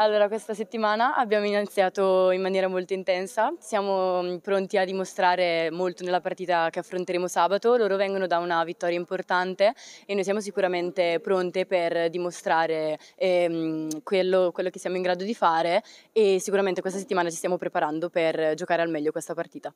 Allora, questa settimana abbiamo iniziato in maniera molto intensa, siamo mm, pronti a dimostrare molto nella partita che affronteremo sabato, loro vengono da una vittoria importante e noi siamo sicuramente pronte per dimostrare ehm, quello, quello che siamo in grado di fare e sicuramente questa settimana ci stiamo preparando per giocare al meglio questa partita.